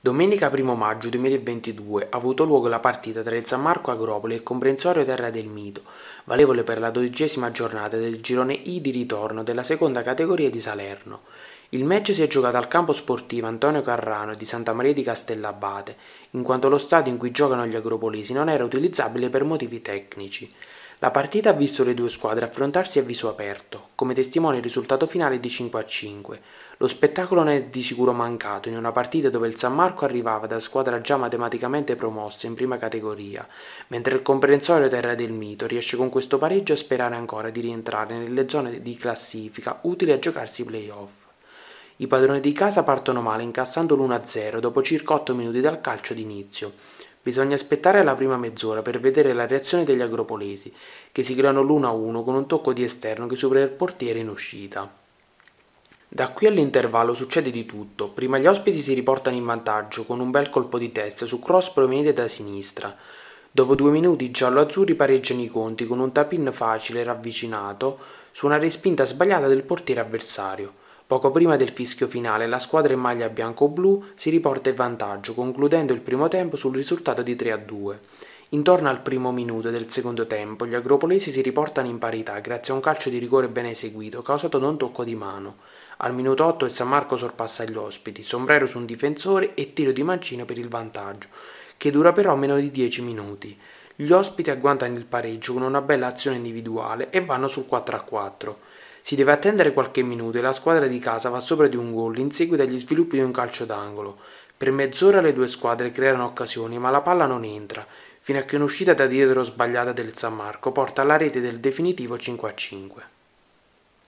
Domenica 1 maggio 2022 ha avuto luogo la partita tra il San Marco Agropoli e il comprensorio Terra del Mito, valevole per la dodicesima giornata del girone I di ritorno della seconda categoria di Salerno. Il match si è giocato al campo sportivo Antonio Carrano di Santa Maria di Castellabate, in quanto lo stadio in cui giocano gli agropolisi non era utilizzabile per motivi tecnici. La partita ha visto le due squadre affrontarsi a viso aperto, come testimonia il risultato finale di 5 a 5. Lo spettacolo non è di sicuro mancato in una partita dove il San Marco arrivava da squadra già matematicamente promossa in prima categoria, mentre il comprensorio Terra del Mito riesce con questo pareggio a sperare ancora di rientrare nelle zone di classifica utili a giocarsi i playoff. I padroni di casa partono male incassando l'1-0 dopo circa 8 minuti dal calcio d'inizio, Bisogna aspettare la prima mezz'ora per vedere la reazione degli agropolesi, che si creano l'uno a uno con un tocco di esterno che supera il portiere in uscita. Da qui all'intervallo succede di tutto. Prima gli ospiti si riportano in vantaggio con un bel colpo di testa su cross proveniente da sinistra. Dopo due minuti i giallo-azzurri pareggiano i conti con un tapin facile ravvicinato su una respinta sbagliata del portiere avversario. Poco prima del fischio finale la squadra in maglia bianco-blu si riporta in vantaggio, concludendo il primo tempo sul risultato di 3-2. a Intorno al primo minuto del secondo tempo gli agropolesi si riportano in parità grazie a un calcio di rigore ben eseguito, causato da un tocco di mano. Al minuto 8 il San Marco sorpassa gli ospiti, sombrero su un difensore e tiro di mancino per il vantaggio, che dura però meno di 10 minuti. Gli ospiti agguantano il pareggio con una bella azione individuale e vanno sul 4-4. a si deve attendere qualche minuto e la squadra di casa va sopra di un gol in seguito agli sviluppi di un calcio d'angolo. Per mezz'ora le due squadre creano occasioni, ma la palla non entra, fino a che un'uscita da dietro sbagliata del San Marco porta alla rete del definitivo 5 a 5.